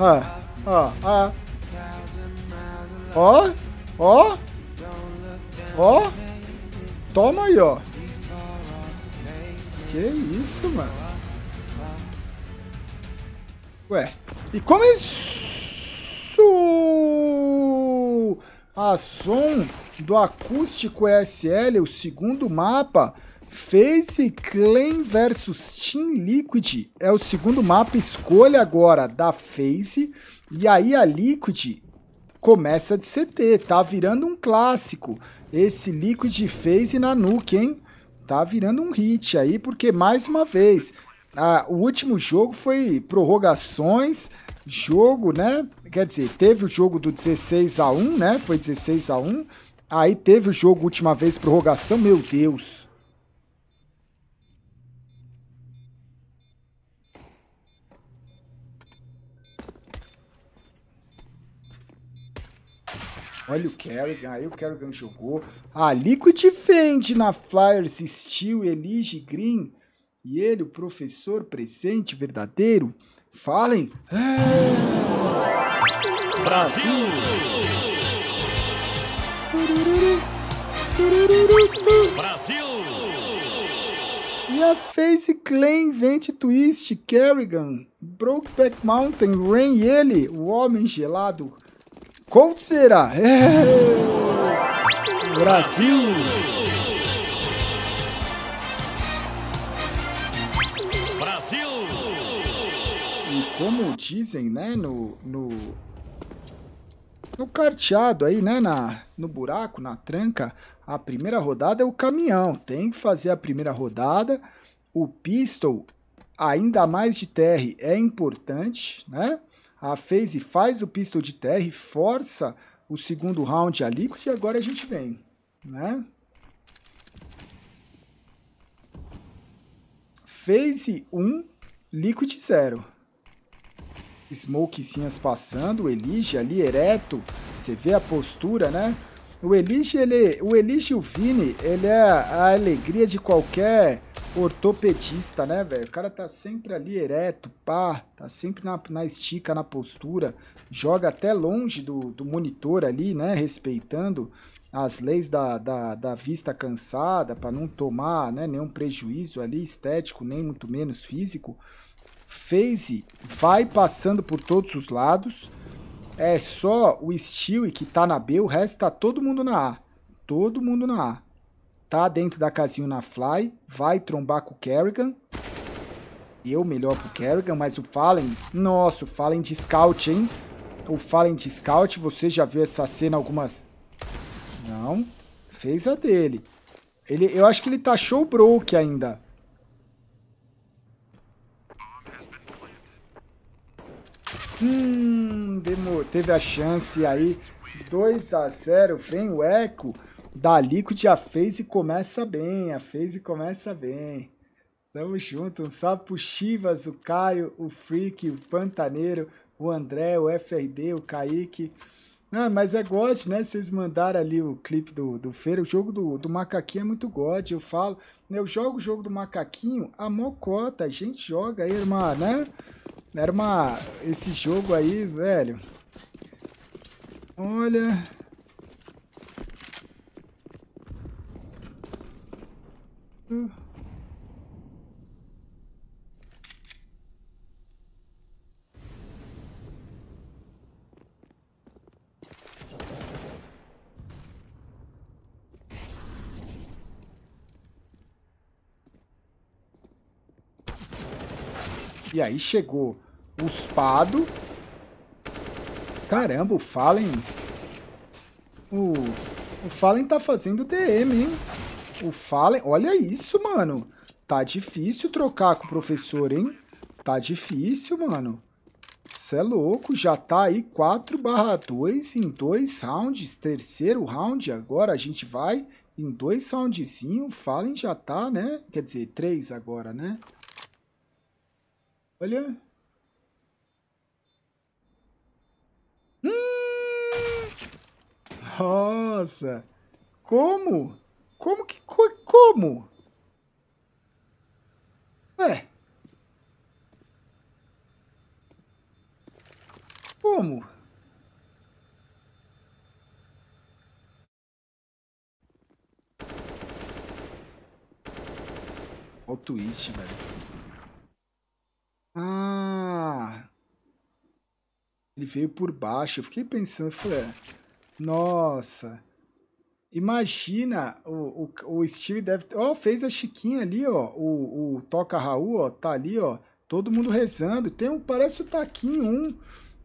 Ó, ó, ó. Ó, ó. Ó. Toma aí, ó. Que isso, mano. Ué, e como isso? A som do acústico SL, o segundo mapa Phase Clan versus Team Liquid é o segundo mapa escolha agora da Phase E aí a Liquid começa de CT, tá virando um clássico. Esse Liquid Phase na Nuke, hein? Tá virando um hit aí, porque mais uma vez, a, o último jogo foi prorrogações, jogo, né? Quer dizer, teve o jogo do 16 a 1, né? Foi 16 a 1. Aí teve o jogo última vez prorrogação, meu Deus. Olha o Kerrigan, aí o Kerrigan jogou. A ah, Liquid na Flyers, Steel, Elige Green. E ele, o professor presente, verdadeiro. Falem. É... Brasil! Brasil! E a Face Clan invente Twist, Kerrigan, Brokeback Mountain, Rain e ele, o homem gelado. Conte será? É... Brasil! Brasil! E como dizem, né, no, no, no carteado aí, né, na, no buraco, na tranca, a primeira rodada é o caminhão. Tem que fazer a primeira rodada. O pistol, ainda mais de TR, é importante, né? a phase faz o pistol de terra e força o segundo round a líquido e agora a gente vem, né? Phase 1, Liquid 0. Smokezinhas passando, Elige ali ereto, você vê a postura, né? O Elish, ele, o Elish e o Vini, ele é a alegria de qualquer ortopedista, né, velho? O cara tá sempre ali ereto, pá, tá sempre na, na estica, na postura, joga até longe do, do monitor ali, né, respeitando as leis da, da, da vista cansada, para não tomar né, nenhum prejuízo ali estético, nem muito menos físico. Phase vai passando por todos os lados, é só o Stewie que tá na B, o resto tá todo mundo na A. Todo mundo na A. Tá dentro da casinha na Fly, vai trombar com o Kerrigan. Eu melhor pro Kerrigan, mas o Fallen... Nossa, o Fallen de scout, hein? O Fallen de scout, você já viu essa cena algumas... Não, fez a dele. Ele, eu acho que ele tá show broke ainda. Hum, teve a chance aí. 2 a 0 vem o Eco. Da Liquid a FaZe começa bem, a FaZe começa bem. Tamo junto, um salve pro Chivas, o Caio, o Freak, o Pantaneiro, o André, o FRD, o Kaique. Ah, mas é God, né? Vocês mandaram ali o clipe do, do Feira. O jogo do, do Macaquinho é muito God, eu falo. Eu jogo o jogo do Macaquinho, a mocota, a gente joga aí, irmã, né? Era uma... Esse jogo aí, velho... Olha... Uh. E aí chegou o Spado. Caramba, o Fallen... O, o Fallen tá fazendo DM, hein? O Fallen... Olha isso, mano. Tá difícil trocar com o professor, hein? Tá difícil, mano. Isso é louco, já tá aí 4 barra 2 em dois rounds, terceiro round, agora a gente vai em dois roundzinho, Fallen já tá, né? Quer dizer, três agora, né? Olha. Hum! Nossa. Como? Como que... Como? É. Como? Olha o twist, velho. Ah! Ele veio por baixo. Eu fiquei pensando, falei, é, nossa. Imagina, o, o, o Steve deve... Ó, oh, fez a Chiquinha ali, ó. O, o Toca Raul, ó, tá ali, ó. Todo mundo rezando. Tem um, parece o Taquinho, um.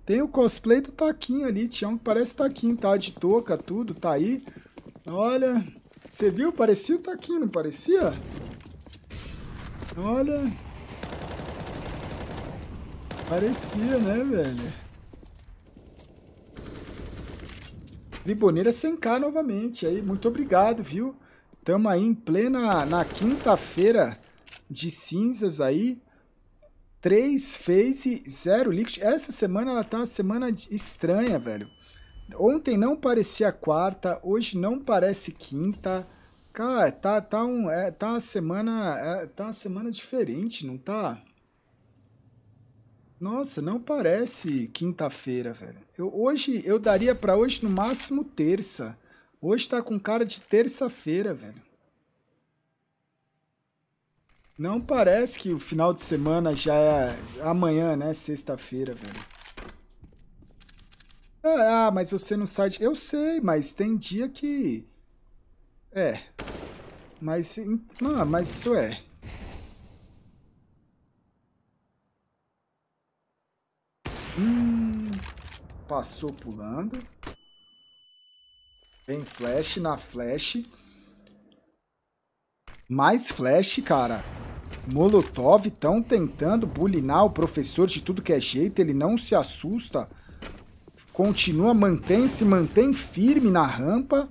Tem o cosplay do Taquinho ali, Tião. Parece Taquinho, tá? De touca, tudo, tá aí. Olha, você viu? Parecia o Taquinho, não parecia? Olha... Parecia, né, velho? Triboneira 100k novamente aí. Muito obrigado, viu? Tamo aí em plena na quinta-feira de cinzas aí. três face, zero liquid. Essa semana ela tá uma semana estranha, velho. Ontem não parecia quarta, hoje não parece quinta. Cara, tá, tá, um, é, tá uma semana. É, tá uma semana diferente, não tá? Nossa, não parece quinta-feira, velho. Eu, hoje eu daria para hoje no máximo terça. Hoje tá com cara de terça-feira, velho. Não parece que o final de semana já é amanhã, né? Sexta-feira, velho. Ah, ah mas você não sai de... Eu sei, mas tem dia que... É. Mas... Não, ah, mas isso é... Passou pulando. Tem flash na flash. Mais flash, cara. Molotov estão tentando bulinar o professor de tudo que é jeito. Ele não se assusta. Continua, mantém-se, mantém firme na rampa.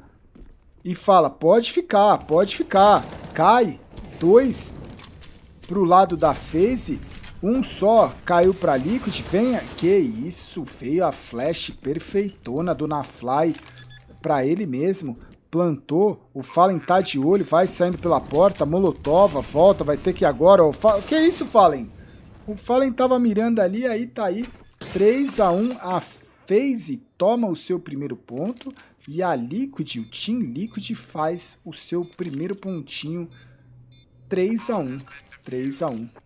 E fala, pode ficar, pode ficar. Cai. Dois pro lado da phase. Um só caiu pra Liquid, venha. Que isso, veio a flash perfeitona do Nafly pra ele mesmo. Plantou, o Fallen tá de olho, vai saindo pela porta, Molotova, volta, vai ter que ir agora. Ó, Fallen... Que isso, Fallen? O Fallen tava mirando ali, aí tá aí. 3 x 1 a FaZe toma o seu primeiro ponto e a Liquid, o Team Liquid faz o seu primeiro pontinho 3 x 1, 3 x 1.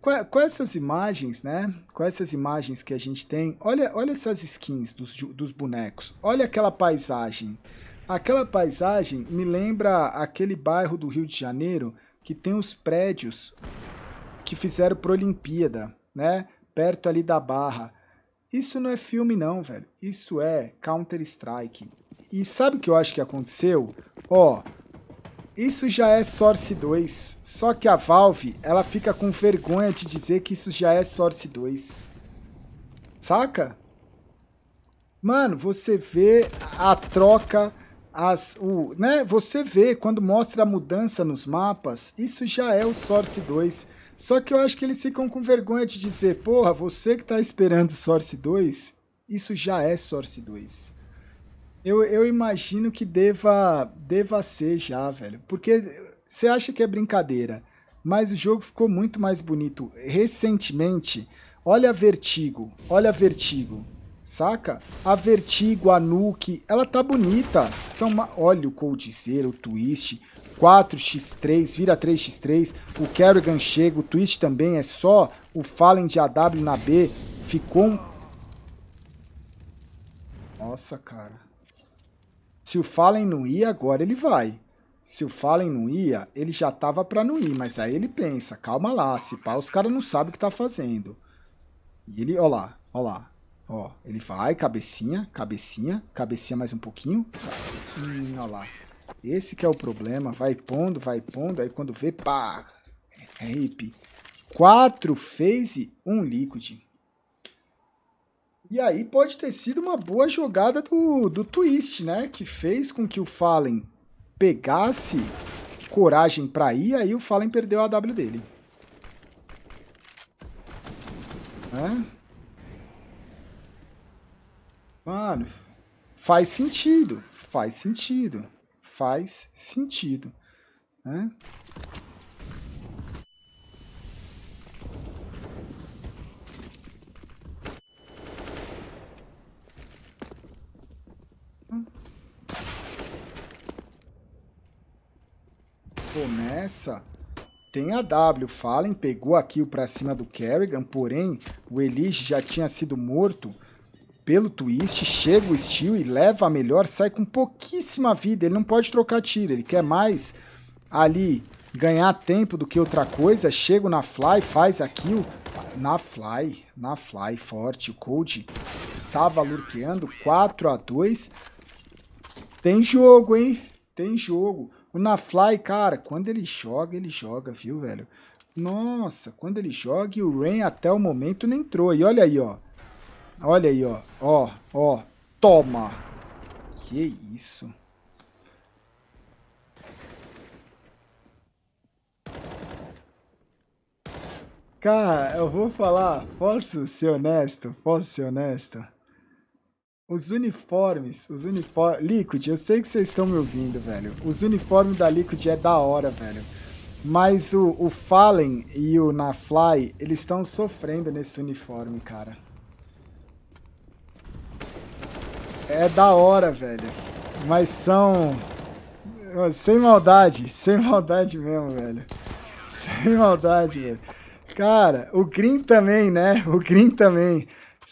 Com, com, essas imagens, né? Com essas imagens que a gente tem, olha, olha essas skins dos, dos bonecos. Olha aquela paisagem. Aquela paisagem me lembra aquele bairro do Rio de Janeiro que tem os prédios que fizeram para Olimpíada, né? Perto ali da Barra. Isso não é filme não, velho. Isso é Counter Strike. E sabe o que eu acho que aconteceu? Ó, isso já é Source 2, só que a Valve, ela fica com vergonha de dizer que isso já é Source 2. Saca? Mano, você vê a troca, as, o, né? Você vê quando mostra a mudança nos mapas, isso já é o Source 2. Só que eu acho que eles ficam com vergonha de dizer, porra, você que tá esperando Source 2, isso já é Source 2. Eu, eu imagino que deva, deva ser já, velho. Porque você acha que é brincadeira, mas o jogo ficou muito mais bonito. Recentemente, olha a Vertigo, olha a Vertigo, saca? A Vertigo, a Nuke, ela tá bonita. São uma... Olha o Cold o Twist, 4x3, vira 3x3, o Kerrigan chega, o Twist também é só o Fallen de AW na B. Ficou um... Nossa, cara. Se o Fallen não ia, agora ele vai. Se o Fallen não ia, ele já tava pra não ir, mas aí ele pensa, calma lá, se pá, os caras não sabem o que tá fazendo. E ele, ó lá, ó lá, ó, ele vai, cabecinha, cabecinha, cabecinha mais um pouquinho. Hum, ó lá. Esse que é o problema, vai pondo, vai pondo, aí quando vê, pá, é hip. 4 phase, 1 um liquid. E aí pode ter sido uma boa jogada do, do Twist, né? Que fez com que o Fallen pegasse coragem para ir, aí o Fallen perdeu a W dele. Né? Mano, faz sentido, faz sentido, faz sentido, né? começa. Tem a W. Fallen pegou a kill para cima do Kerrigan, porém o Elish já tinha sido morto pelo twist. Chega o Steel e leva a melhor, sai com pouquíssima vida. Ele não pode trocar tiro, ele quer mais ali ganhar tempo do que outra coisa. chega na Fly, faz a kill. Na Fly, na Fly, forte. O Cold tava lurqueando, 4 a 2 Tem jogo, hein? Tem jogo. O Nafly, cara, quando ele joga, ele joga, viu, velho? Nossa, quando ele joga e o Rain até o momento não entrou. E olha aí, ó. Olha aí, ó. Ó, ó. Toma. Que isso. Cara, eu vou falar, posso ser honesto? Posso ser honesto? Os uniformes, os uniformes... Liquid, eu sei que vocês estão me ouvindo, velho. Os uniformes da Liquid é da hora, velho. Mas o, o Fallen e o Nafly, eles estão sofrendo nesse uniforme, cara. É da hora, velho. Mas são... Sem maldade, sem maldade mesmo, velho. Sem maldade, velho. Cara, o Green também, né? O Green também.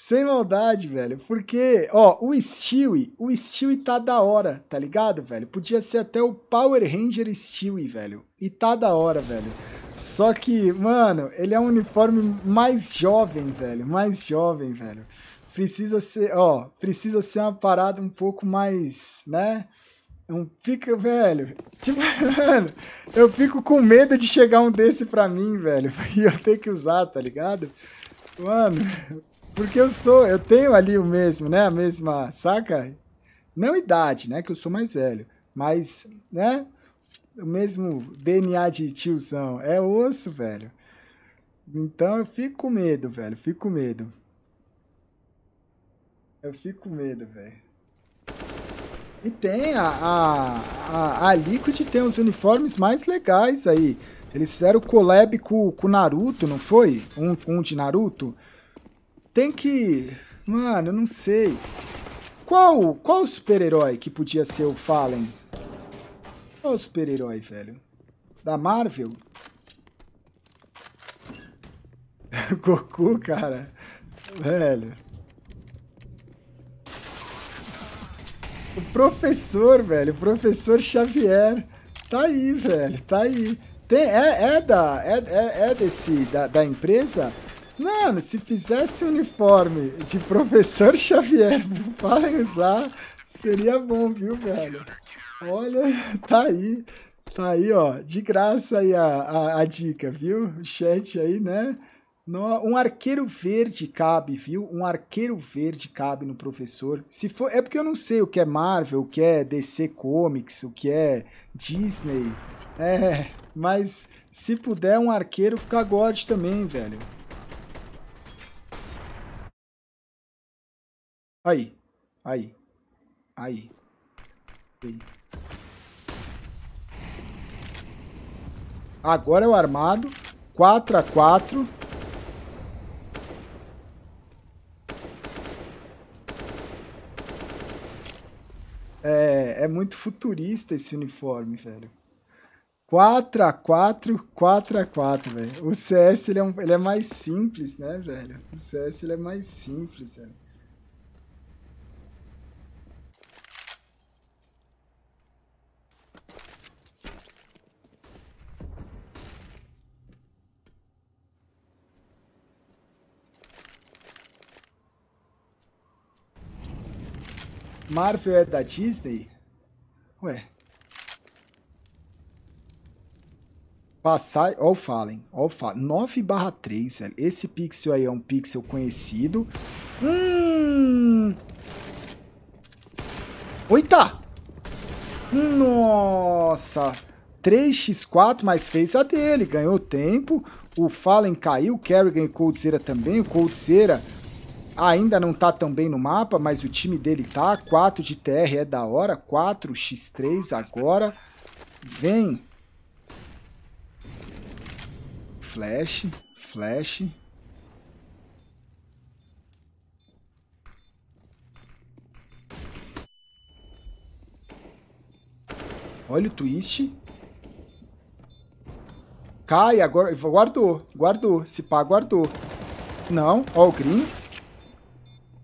Sem maldade, velho. Porque, ó, o Stewie, o Stewie tá da hora, tá ligado, velho? Podia ser até o Power Ranger Stewie, velho. E tá da hora, velho. Só que, mano, ele é um uniforme mais jovem, velho. Mais jovem, velho. Precisa ser, ó, precisa ser uma parada um pouco mais, né? Um fica, velho. Tipo, mano, eu fico com medo de chegar um desse pra mim, velho. E eu ter que usar, tá ligado? Mano, porque eu sou, eu tenho ali o mesmo, né? A mesma, saca? Não idade, né? Que eu sou mais velho. Mas, né? O mesmo DNA de tiozão. É osso, velho. Então eu fico com medo, velho. Fico com medo. Eu fico com medo, velho. E tem a, a, a, a Liquid tem os uniformes mais legais aí. Eles fizeram collab com o Naruto, não foi? Um, um de Naruto. Tem que... Mano, eu não sei. Qual, qual super-herói que podia ser o Fallen? Qual super-herói, velho? Da Marvel? Goku, cara. Velho. O professor, velho. O professor Xavier. Tá aí, velho. Tá aí. Tem, é, é da. É, é, é desse. Da, da empresa? Mano, se fizesse uniforme de professor Xavier para usar, seria bom, viu, velho? Olha, tá aí. Tá aí, ó. De graça aí a, a, a dica, viu? O chat aí, né? No, um arqueiro verde cabe, viu? Um arqueiro verde cabe no professor. Se for, é porque eu não sei o que é Marvel, o que é DC Comics, o que é Disney. É, mas se puder um arqueiro fica god também, velho. Aí. Aí. Aí. aí. Agora é o armado. 4 x 4 É, é muito futurista esse uniforme, velho. 4 x 4 4 x 4 velho. O CS ele é, um, ele é mais simples, né, velho? O CS ele é mais simples, velho. Marvel é da Disney? Ué. Passar. Ó, o Fallen. Ó, o Fallen. 9 barra 3, velho. Esse pixel aí é um pixel conhecido. Hum. Oita! Nossa! 3x4, mas fez a dele. Ganhou tempo. O Fallen caiu. O Kerrigan e o Coldzera também. O Coldzera ainda não tá tão bem no mapa, mas o time dele tá. 4 de TR é da hora. 4 X3 agora. Vem. Flash. Flash. Olha o twist. Cai, agora guardou, guardou, se pá, guardou. Não, ó o green.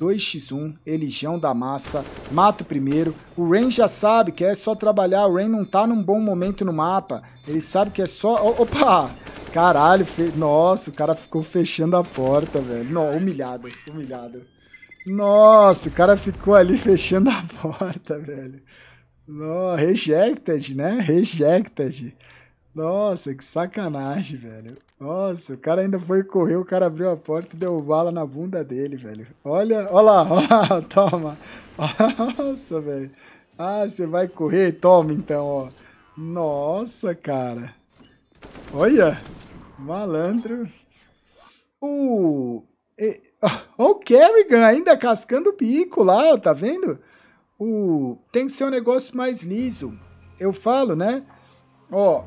2x1, Elijão da Massa, mata o primeiro. O Rain já sabe que é só trabalhar, o Rain não tá num bom momento no mapa. Ele sabe que é só... Opa! Caralho, fe... nossa, o cara ficou fechando a porta, velho. Não, humilhado, humilhado. Nossa, o cara ficou ali fechando a porta, velho. no rejected, né? Rejected. Nossa, que sacanagem, velho. Nossa, o cara ainda foi correr, o cara abriu a porta e deu bala na bunda dele, velho. Olha, olha lá, olha toma. Nossa, velho. Ah, você vai correr? Toma então, ó. Nossa, cara. Olha, malandro. O... Uh, e... Oh, o Kerrigan ainda cascando o bico lá, tá vendo? O... Uh, tem que ser um negócio mais liso. Eu falo, né? Ó,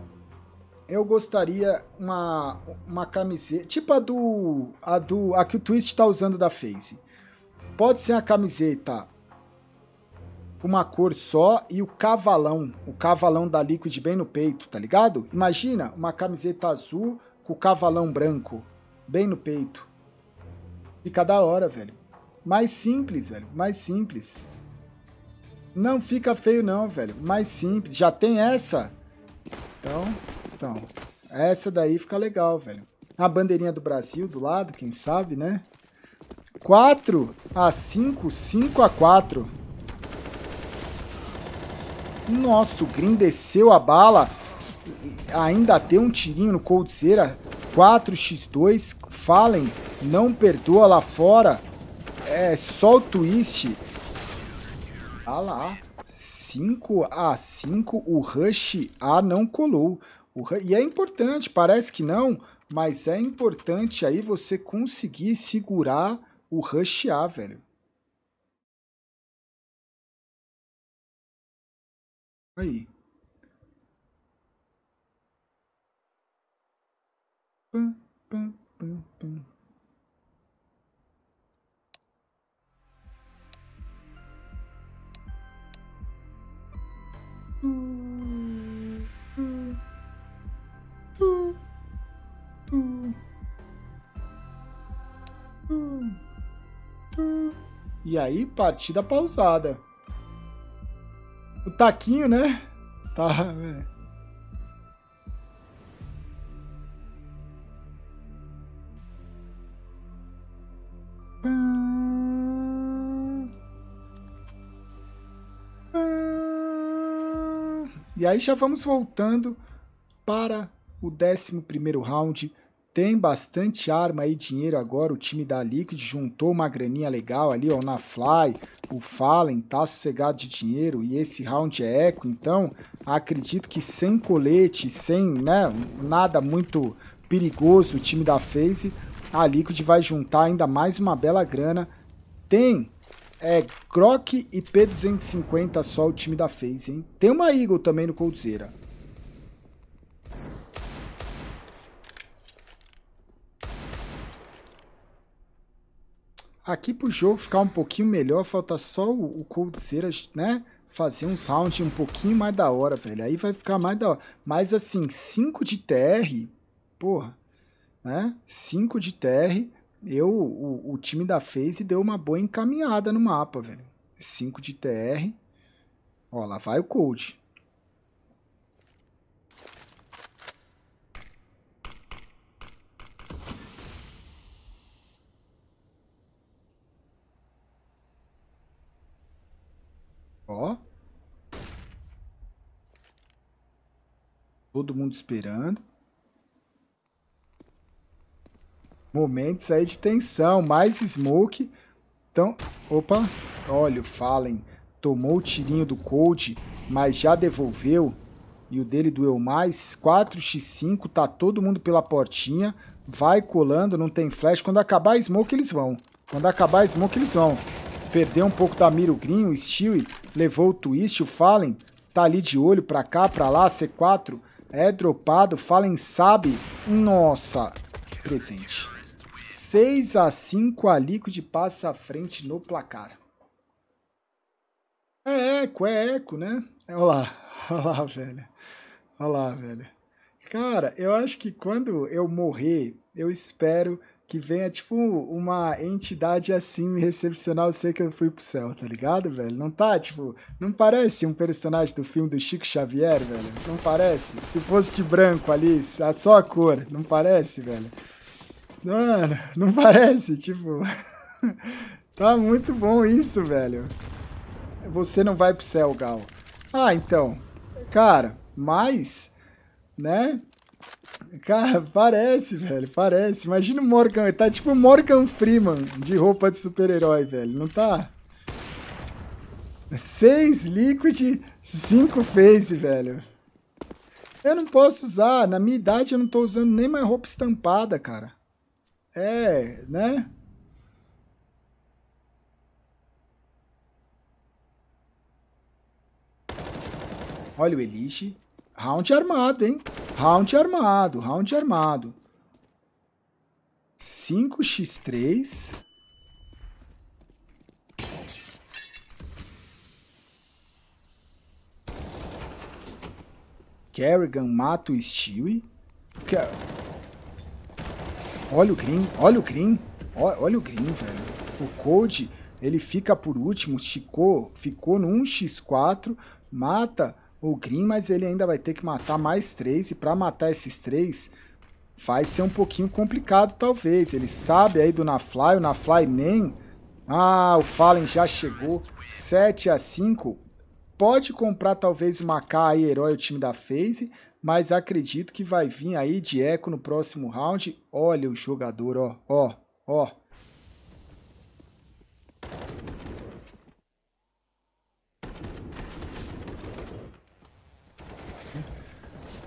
eu gostaria uma, uma camiseta, tipo a do a do a que o Twist tá usando da Face. Pode ser a camiseta com uma cor só e o cavalão, o cavalão da Liquid bem no peito, tá ligado? Imagina uma camiseta azul com o cavalão branco bem no peito. Fica da hora, velho. Mais simples, velho, mais simples. Não fica feio não, velho. Mais simples. Já tem essa? Então, então, essa daí fica legal, velho. A bandeirinha do Brasil do lado, quem sabe, né? 4 a 5, 5 a 4. Nossa, o Green desceu a bala. Ainda tem um tirinho no Coldzera. 4x2. Fallen não perdoa lá fora. É só o twist. Ah lá. 5 a 5. O Rush A não colou e é importante, parece que não, mas é importante aí você conseguir segurar o rush A, velho. Aí. Hum. E aí, partida pausada. O taquinho, né? Tá. É. E aí já vamos voltando para o 11º round, tem bastante arma e dinheiro agora, o time da Liquid juntou uma graninha legal ali, ó, na Fly, o Fallen tá sossegado de dinheiro e esse round é eco, então acredito que sem colete, sem, né, nada muito perigoso o time da FaZe, a Liquid vai juntar ainda mais uma bela grana, tem é Grok e P250 só o time da FaZe, hein? Tem uma Eagle também no Coldzera. Aqui pro jogo ficar um pouquinho melhor, falta só o, o Cold seras, né? Fazer uns rounds um pouquinho mais da hora, velho. Aí vai ficar mais da hora. Mas assim, 5 de TR, porra, né? 5 de TR, eu, o, o time da FaZe deu uma boa encaminhada no mapa, velho. 5 de TR. Ó, lá vai o Cold. Ó. Todo mundo esperando. Momentos aí de tensão. Mais smoke. Então, opa. Olha o Fallen. Tomou o tirinho do Cold, mas já devolveu. E o dele doeu mais. 4x5. Tá todo mundo pela portinha. Vai colando, não tem flash. Quando acabar a smoke, eles vão. Quando acabar a smoke, eles vão. Perdeu um pouco da mira o Green, o Stewie, levou o Twist, o Fallen, tá ali de olho pra cá, pra lá, C4, é dropado, Fallen sabe, nossa, presente. 6 a 5 a Liquid passa à frente no placar. É eco, é eco, né? Olha lá, olha lá, velho. Olha lá, velho. Cara, eu acho que quando eu morrer, eu espero que venha, tipo, uma entidade assim me recepcionar, eu sei que eu fui pro céu, tá ligado, velho? Não tá, tipo, não parece um personagem do filme do Chico Xavier, velho? Não parece? Se fosse de branco ali, só a cor, não parece, velho? Mano, não parece, tipo. tá muito bom isso, velho. Você não vai pro céu, Gal. Ah, então. Cara, mas, né? Cara, parece, velho, parece. Imagina o Morgan, tá tipo o Morgan Freeman de roupa de super-herói, velho, não tá? Seis Liquid, cinco Phase, velho. Eu não posso usar, na minha idade eu não tô usando nem mais roupa estampada, cara. É, né? Olha o Elish. Round armado, hein? Round armado, round armado. 5x3. Kerrigan mata o Stewie. Ker... Olha o Green, olha o Green. Olha o Green, velho. O Code, ele fica por último, ficou, ficou no 1x4, mata o Green, mas ele ainda vai ter que matar mais três. E para matar esses três, vai ser um pouquinho complicado, talvez. Ele sabe aí do Nafly, o Nafly nem... Ah, o Fallen já chegou. 7 a 5 Pode comprar talvez o K aí, herói, o time da FaZe, mas acredito que vai vir aí de eco no próximo round. Olha o jogador, ó, ó, ó.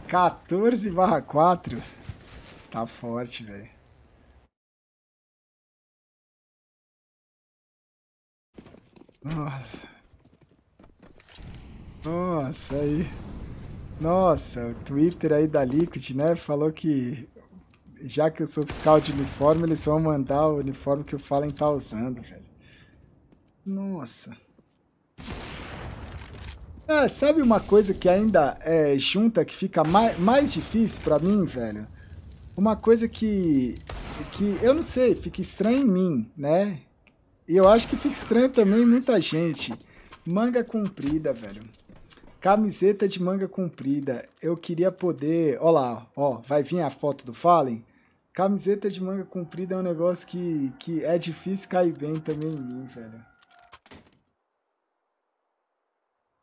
14 barra 4? Tá forte, velho. Nossa. Nossa, aí. Nossa, o Twitter aí da Liquid, né? Falou que já que eu sou fiscal de uniforme, eles vão mandar o uniforme que o Fallen tá usando, velho. Nossa. É, sabe uma coisa que ainda é junta, que fica mais, mais difícil para mim, velho? Uma coisa que, que, eu não sei, fica estranho em mim, né? E eu acho que fica estranho também em muita gente. Manga comprida, velho. Camiseta de manga comprida. Eu queria poder... Olha lá, ó, vai vir a foto do Fallen. Camiseta de manga comprida é um negócio que, que é difícil cair bem também em mim, velho.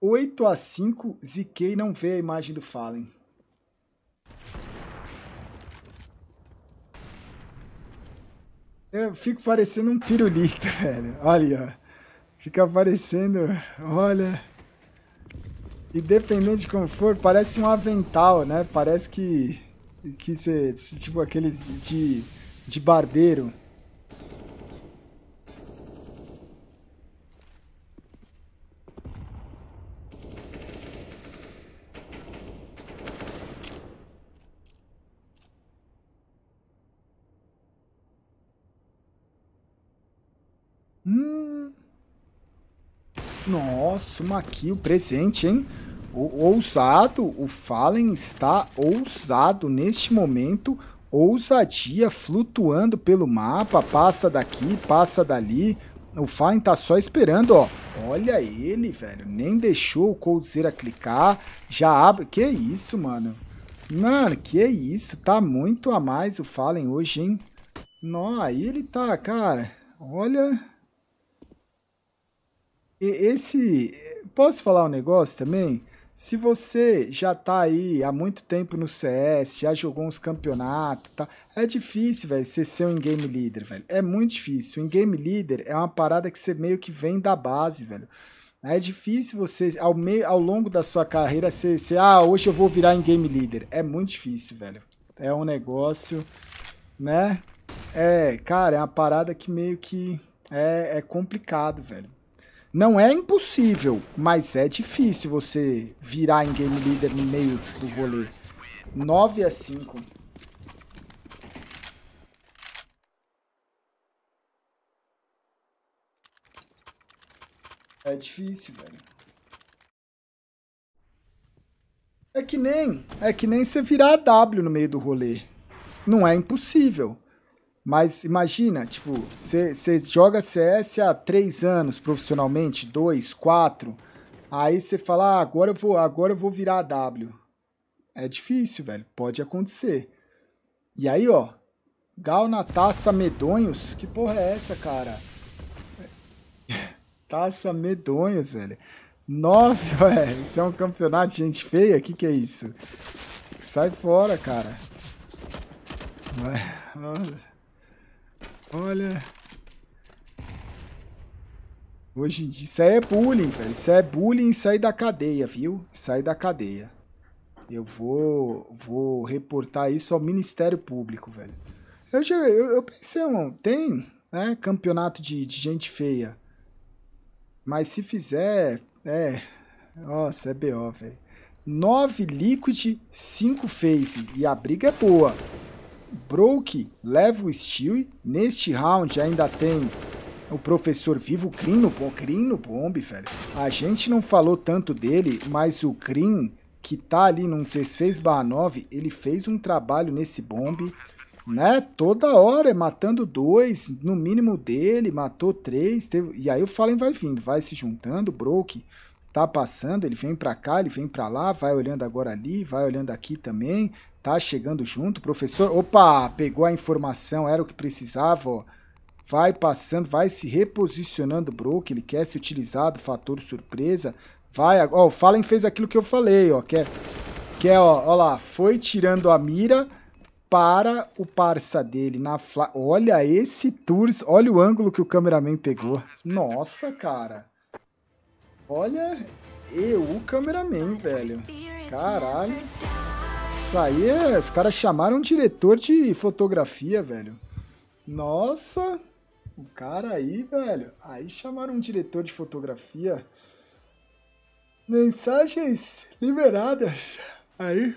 8 a 5 ZK não vê a imagem do Fallen. Eu fico parecendo um pirulito, velho. Olha, ó. Fica aparecendo, olha. E dependendo de como for, parece um avental, né? Parece que que você... tipo aqueles de, de barbeiro. Nossa, uma o presente, hein? O, ousado, o Fallen está ousado neste momento. Ousadia flutuando pelo mapa, passa daqui, passa dali. O Fallen tá só esperando, ó. Olha ele, velho. Nem deixou o Coldzera clicar. Já abre... Que isso, mano. Mano, que isso. Tá muito a mais o Fallen hoje, hein? Nó, aí ele tá, cara. Olha esse. Posso falar um negócio também? Se você já está aí há muito tempo no CS, já jogou uns campeonatos, tá? É difícil, velho, você ser um game leader, velho. É muito difícil. O game leader é uma parada que você meio que vem da base, velho. É difícil você, ao, meio, ao longo da sua carreira, ser ser ah, hoje eu vou virar em game leader. É muito difícil, velho. É um negócio, né? É, cara, é uma parada que meio que é, é complicado, velho. Não é impossível, mas é difícil você virar em game leader no meio do rolê. 9 a 5. É difícil, velho. É que nem, é que nem você virar a W no meio do rolê. Não é impossível. Mas imagina, tipo, você joga CS há três anos profissionalmente, dois, quatro. Aí você fala, ah, agora eu vou, agora eu vou virar W. É difícil, velho. Pode acontecer. E aí, ó. Gal na taça medonhos. Que porra é essa, cara? taça medonhos, velho. Nove, velho. Isso é um campeonato de gente feia? Que que é isso? Sai fora, cara. Mas... Olha. Hoje em dia, isso aí é bullying, velho. Isso é bullying, sai da cadeia, viu? Sai da cadeia. Eu vou, vou reportar isso ao Ministério Público, velho. Eu, já, eu, eu pensei, mano, tem né, campeonato de, de gente feia. Mas se fizer, é. Nossa, é BO, velho. 9 liquid, 5 face. E a briga é boa. Broke leva o Stewie. Neste round ainda tem o professor vivo, o Krim no, Krim no bombe, velho. A gente não falou tanto dele, mas o Krim, que tá ali num 16 9, ele fez um trabalho nesse bombe, né? Toda hora, matando dois, no mínimo dele, matou três. Teve... E aí o Fallen vai vindo, vai se juntando, Broke tá passando, ele vem para cá, ele vem para lá, vai olhando agora ali, vai olhando aqui também, Tá chegando junto, professor. Opa, pegou a informação, era o que precisava, ó. Vai passando, vai se reposicionando, bro, que ele quer se utilizar do fator surpresa. Vai, ó, o Fallen fez aquilo que eu falei, ó, quer quer ó, ó lá, foi tirando a mira para o parça dele na fla... Olha esse Tours, olha o ângulo que o cameraman pegou. Nossa, cara. Olha eu, o cameraman, velho. Caralho. Isso aí, é, os caras chamaram um diretor de fotografia, velho. Nossa, o cara aí, velho. Aí chamaram um diretor de fotografia. Mensagens liberadas. Aí.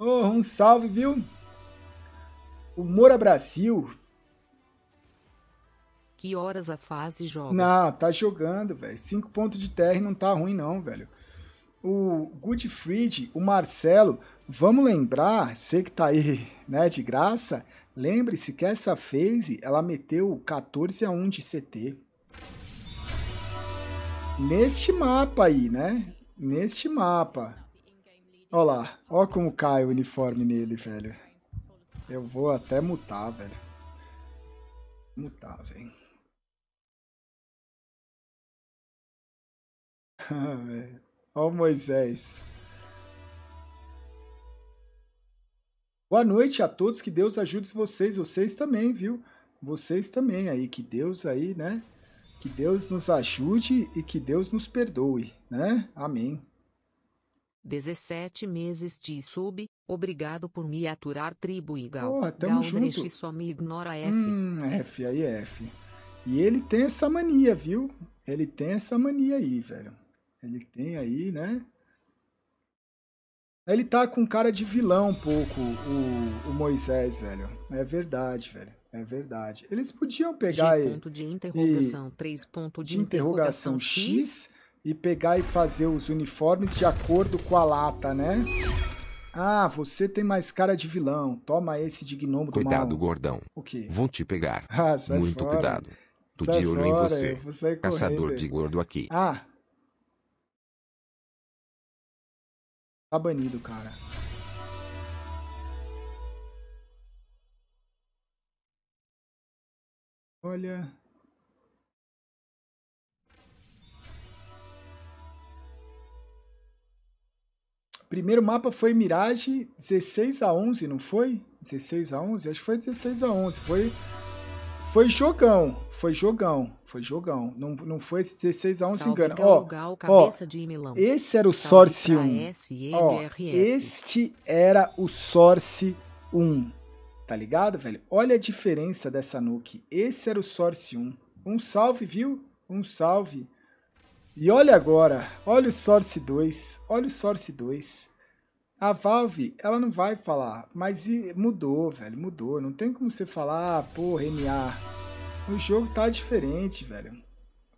Oh, um salve, viu? O Moura Brasil. Que horas a fase joga? Não, tá jogando, velho. Cinco pontos de terra e não tá ruim, não, velho o Goodfried, o Marcelo, vamos lembrar, você que tá aí, né, de graça, lembre-se que essa phase, ela meteu 14 a 1 de CT. Neste mapa aí, né? Neste mapa. Ó lá, ó como cai o uniforme nele, velho. Eu vou até mutar, velho. Mutar, velho. Ah, velho. Ó Moisés. Boa noite a todos, que Deus ajude vocês, vocês também, viu? Vocês também aí, que Deus aí, né? Que Deus nos ajude e que Deus nos perdoe, né? Amém. 17 meses de sub, obrigado por me aturar, tribo Igal. Porra, tamo Gal junto. só me ignora F. Hum, F, aí F. E ele tem essa mania, viu? Ele tem essa mania aí, velho. Ele tem aí, né? Ele tá com cara de vilão um pouco, o, o Moisés, velho. É verdade, velho. É verdade. Eles podiam pegar G ponto de interrogação, e, três ponto de, de interrogação, interrogação X, X e pegar e fazer os uniformes de acordo com a lata, né? Ah, você tem mais cara de vilão. Toma esse de gnomo cuidado, do mal. Cuidado, gordão. O quê? Vão te pegar. Ah, Muito fora. cuidado. Tô sai de olho fora, em você. É Caçador de gordo aqui. Ah, Tá banido, cara. Olha. Primeiro mapa foi Mirage 16 a 11, não foi? 16 a 11? Acho que foi 16 a 11. Foi foi jogão, foi jogão, foi jogão. Não, não foi 16 a 1 se engana. ó, ó, esse era o Salve Source 1. Ó, este era o Source 1. Tá ligado, velho? Olha a diferença dessa nuke. Esse era o Source 1. Um salve, viu? Um salve. E olha agora, olha o Source 2, olha o Source 2. A Valve, ela não vai falar, mas mudou, velho, mudou. Não tem como você falar, ah, porra, MA. O jogo tá diferente, velho.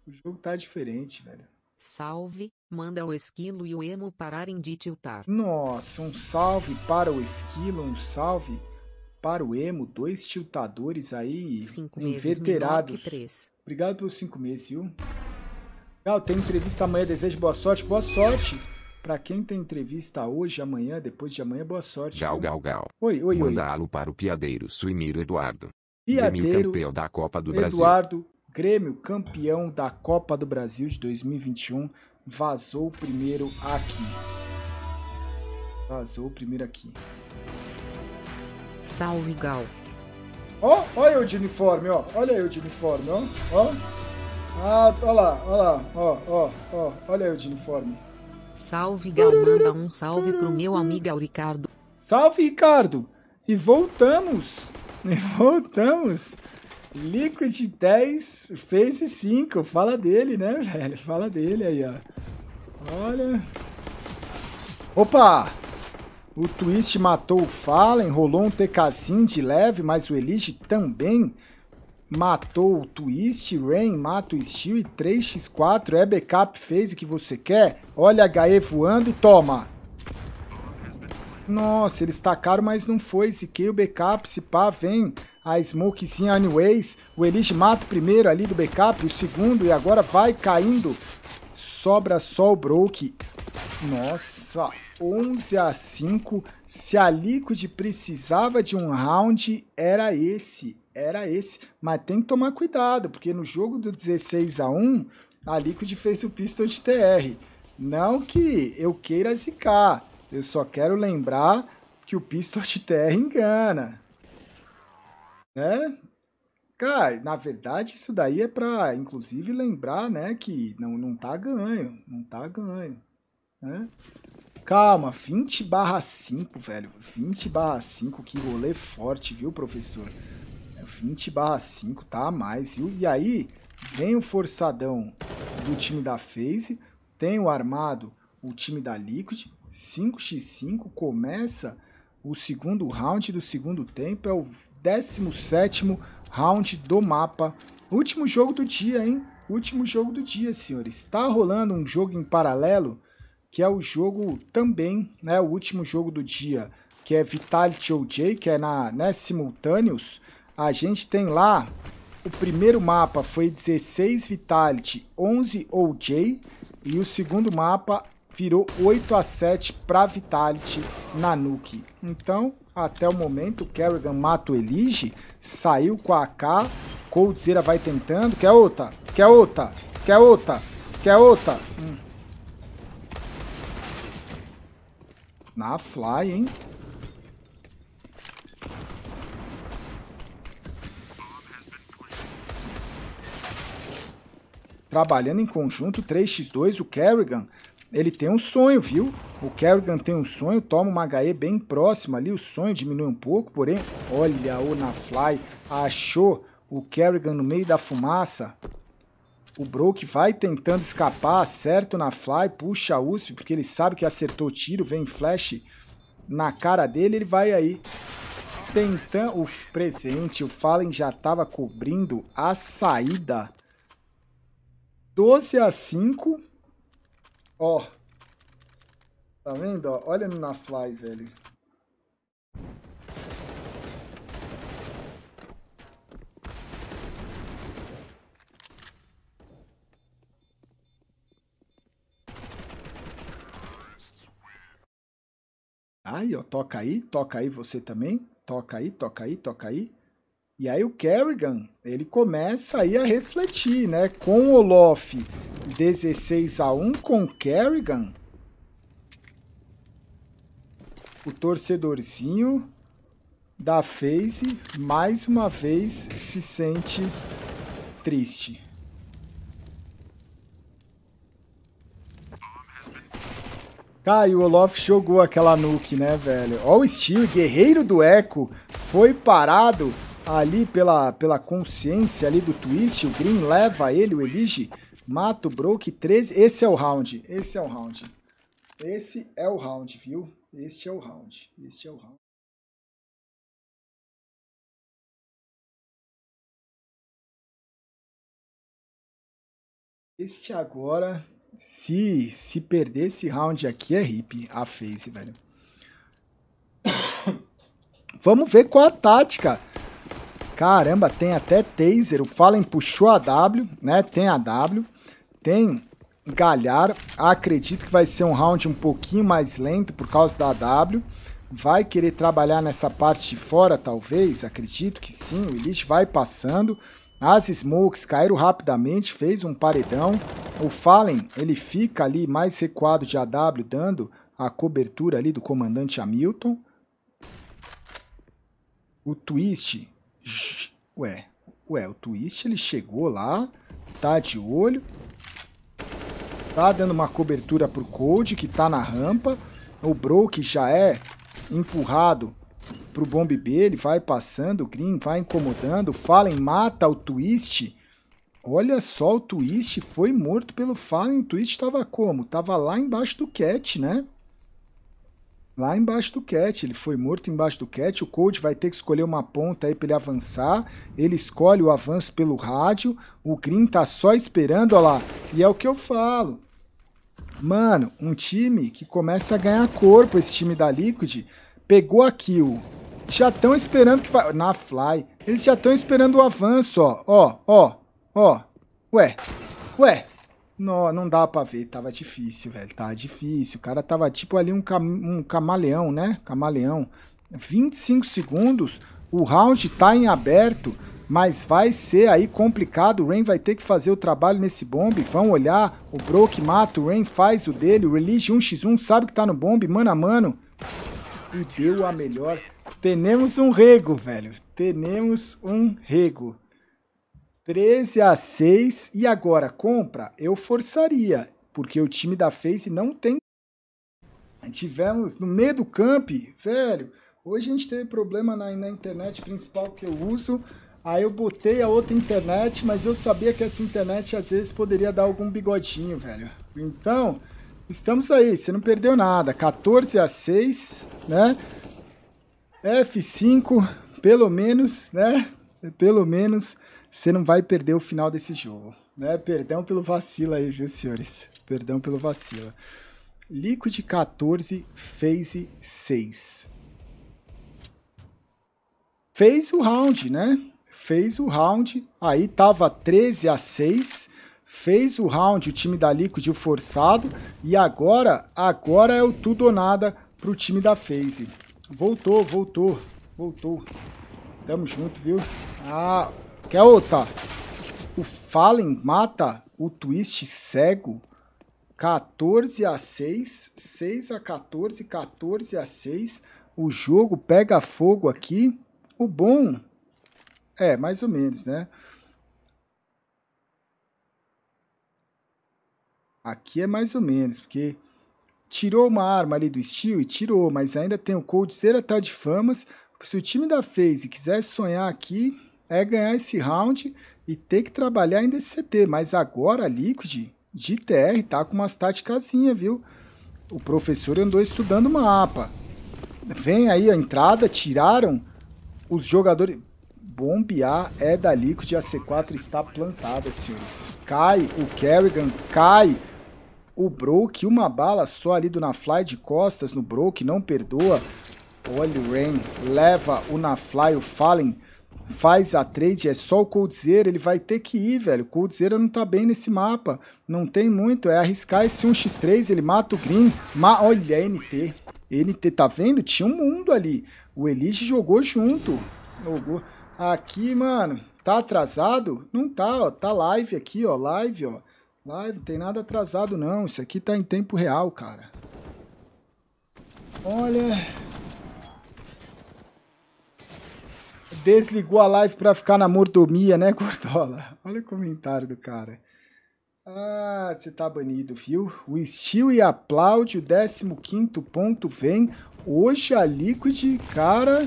O jogo tá diferente, velho. Salve, manda o esquilo e o emo pararem de tiltar. Nossa, um salve para o esquilo, um salve para o emo, dois tiltadores aí cinco inveterados. Meses, Obrigado pelos cinco meses, viu? Legal, tem entrevista amanhã, desejo boa sorte, boa sorte. Para quem tem entrevista hoje, amanhã, depois de amanhã, boa sorte. Gal, gal, gal. Oi, oi, oi. Mandá-lo para o piadeiro Suimiro Eduardo. Piadeiro, Grêmio campeão da Copa do Brasil. Eduardo, Grêmio campeão da Copa do Brasil de 2021. Vazou primeiro aqui. Vazou primeiro aqui. Salve, Gal. Ó, oh, olha eu de uniforme, ó. Olha eu de uniforme, ó. Ó. Ah, olha lá, olha lá. Ó, ó, ó. Olha eu de uniforme. Salve Gal, manda um salve pro meu amigo é Ricardo. Salve Ricardo! E voltamos! E voltamos! Liquid 10, Face 5, fala dele, né, velho? Fala dele aí, ó. Olha. Opa! O Twist matou o Fallen, rolou um TKzinho de leve, mas o Elite também matou o Twist, Rain mata o Steel e 3x4 é backup phase que você quer? Olha a HE voando e toma! Nossa, eles tacaram, mas não foi. Se que o backup, se pá, vem a smokezinha anyways. O Elish mata o primeiro ali do backup, o segundo, e agora vai caindo. Sobra só o Broke. Nossa, 11 a 5. Se a Liquid precisava de um round, era esse era esse. Mas tem que tomar cuidado, porque no jogo do 16 a 1 a Liquid fez o pistol de TR. Não que eu queira zicar, eu só quero lembrar que o pistol de TR engana. Né? Cara, na verdade isso daí é para, inclusive, lembrar, né, que não, não tá ganho, não tá ganho, né? Calma, 20 barra 5, velho, 20 barra 5, que rolê forte, viu, professor? 20 barra 5, tá a mais, viu? E aí, vem o forçadão do time da FaZe, tem o armado o time da Liquid, 5x5, começa o segundo round do segundo tempo, é o 17º round do mapa, último jogo do dia, hein? Último jogo do dia, senhores. Está rolando um jogo em paralelo, que é o jogo também, né, o último jogo do dia, que é Vitality OJ, que é na, né, simultâneos, a gente tem lá o primeiro mapa foi 16 Vitality, 11 OJ e o segundo mapa virou 8 a 7 para Vitality na Nuke. Então, até o momento, o Kerrigan mata o Elige, saiu com a AK, Coldzera vai tentando, quer outra, quer outra, quer outra, quer outra. Hum. Na fly, hein? trabalhando em conjunto, 3x2, o Kerrigan, ele tem um sonho, viu? O Kerrigan tem um sonho, toma uma HE bem próxima ali, o sonho diminui um pouco, porém, olha o Nafly, achou o Kerrigan no meio da fumaça. O Broke vai tentando escapar, acerta o Nafly, puxa a USP, porque ele sabe que acertou o tiro, vem flash na cara dele, ele vai aí tentando o presente, o Fallen já estava cobrindo a saída 12 a 5. Ó. Tá vendo? Ó, olha na fly, velho. Aí, ó, toca aí, toca aí você também. Toca aí, toca aí, toca aí. E aí o Kerrigan, ele começa aí a refletir, né? Com o Olof 16 a 1 com o Kerrigan, o torcedorzinho da FaZe mais uma vez se sente triste. Cara, e o Olof jogou aquela nuke, né, velho? Ó o Steel, guerreiro do Eco, foi parado ali pela, pela consciência ali do twist, o Green leva ele, o Elige, mata o Broke 13. Esse é o round, esse é o round. Esse é o round, viu? Este é o round, este é o round. Este agora, se, se perder esse round aqui, é hip a face, velho. Vamos ver qual a tática. Caramba, tem até taser. O Fallen puxou a W, né? Tem a W. Tem Galhar. Acredito que vai ser um round um pouquinho mais lento por causa da W. Vai querer trabalhar nessa parte de fora, talvez? Acredito que sim. O Elite vai passando. As Smokes caíram rapidamente, fez um paredão. O Fallen, ele fica ali mais recuado de AW, dando a cobertura ali do comandante Hamilton. O Twist Ué, ué, o Twist ele chegou lá, tá de olho, tá dando uma cobertura pro Cold que tá na rampa, o Broke já é empurrado pro Bomb B, ele vai passando, o Green vai incomodando, Fallen mata o Twist, olha só, o Twist foi morto pelo Fallen, o Twist tava como? Tava lá embaixo do Cat, né? lá embaixo do Cat. Ele foi morto embaixo do Cat. O Cold vai ter que escolher uma ponta aí para ele avançar. Ele escolhe o avanço pelo rádio. O Green tá só esperando, ó lá. E é o que eu falo. Mano, um time que começa a ganhar corpo, esse time da Liquid, pegou a kill. Já estão esperando que vai... Na Fly. Eles já estão esperando o avanço, ó. Ó, ó, ó. Ué, ué. Não, não dá pra ver, tava difícil, velho, tava difícil. O cara tava tipo ali um, cam um camaleão, né? Camaleão. 25 segundos, o round tá em aberto, mas vai ser aí complicado. O Rain vai ter que fazer o trabalho nesse bomb. Vão olhar, o Broke mata, o Rain faz o dele, o Release 1x1 sabe que tá no bomb, mano a mano. E deu a melhor. Tenemos um rego, velho. Tenemos um rego. 13 a 6 e agora compra, eu forçaria, porque o time da Face não tem. Tivemos no meio do camp, velho. Hoje a gente teve problema na, na internet principal que eu uso. Aí eu botei a outra internet, mas eu sabia que essa internet às vezes poderia dar algum bigodinho, velho. Então, estamos aí, você não perdeu nada. 14 a 6, né? F5, pelo menos, né? Pelo menos você não vai perder o final desse jogo. Né? Perdão pelo vacilo aí, viu, senhores? Perdão pelo vacilo. Liquid 14, Phase 6. Fez o round, né? Fez o round. Aí tava 13 a 6 fez o round, o time da Liquid, o forçado, e agora, agora é o tudo ou nada pro time da Phase. Voltou, voltou, voltou. Tamo junto, viu? Ah, Quer outra? O Fallen mata o Twist cego. 14 a 6, 6 a 14, 14 a 6. O jogo pega fogo aqui. O bom é mais ou menos, né? Aqui é mais ou menos, porque tirou uma arma ali do Steel e tirou, mas ainda tem o Cold tá de famas. Se o time da FaZe quiser sonhar aqui, é ganhar esse round e ter que trabalhar ainda esse CT. Mas agora a Liquid, de TR, tá com umas táticasinha, viu? O professor andou estudando o mapa. Vem aí a entrada, tiraram os jogadores. Bombear é da Liquid, a C4 está plantada, senhores. Cai o Kerrigan, cai o Broke, uma bala só ali do Nafly de costas no Broke, não perdoa. Olha o Rain, leva o Nafly, o Fallen faz a trade, é só o Coldzera, ele vai ter que ir, velho. Coldzera não tá bem nesse mapa, não tem muito. É arriscar esse 1x3, ele mata o Green. Ma Olha, NT. NT, tá vendo? Tinha um mundo ali. O Elite jogou junto. Aqui, mano, tá atrasado? Não tá, ó. Tá live aqui, ó. Live, ó. Live, tem nada atrasado, não. Isso aqui tá em tempo real, cara. Olha... Desligou a live pra ficar na mordomia, né, Gordola? Olha o comentário do cara. Ah, você tá banido, viu? O Steel e aplaude, o 15 ponto vem. Hoje a Liquid, cara,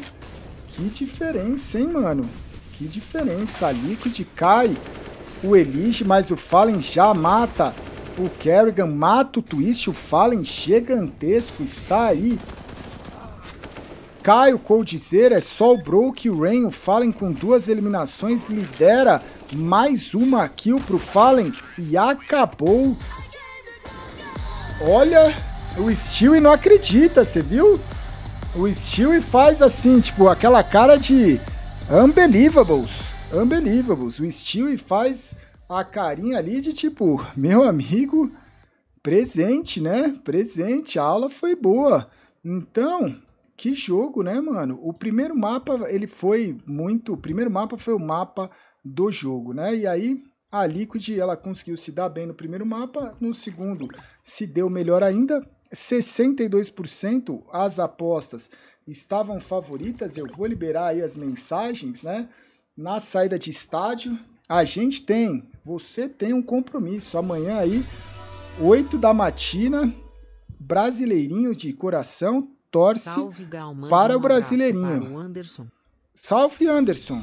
que diferença, hein, mano? Que diferença, a Liquid cai. O Elige, mas o Fallen já mata. O Kerrigan mata o Twist, o Fallen gigantesco está aí. Caio Coldizeira, é só o Broke e o Rain. O Fallen com duas eliminações lidera mais uma kill pro Fallen e acabou. Olha, o Stewie não acredita, você viu? O Stewie faz assim, tipo, aquela cara de unbelievables. Unbelievables. O Stewie faz a carinha ali de tipo, meu amigo, presente, né? Presente, a aula foi boa. Então, que jogo, né, mano? O primeiro mapa, ele foi muito. O primeiro mapa foi o mapa do jogo, né? E aí a Liquid, ela conseguiu se dar bem no primeiro mapa, no segundo se deu melhor ainda. 62% as apostas estavam favoritas. Eu vou liberar aí as mensagens, né? Na saída de estádio, a gente tem, você tem um compromisso. Amanhã aí, 8 da matina, brasileirinho de coração, torce Salve, Galman, para o Brasileirinho. Para o Anderson. Salve, Anderson.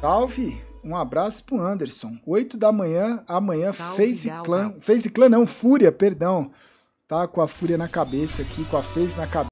Salve. Um abraço pro Anderson. 8 da manhã, amanhã, Face Clan. Face Clan não, Fúria, perdão. Tá com a Fúria na cabeça aqui, com a Face na cabeça.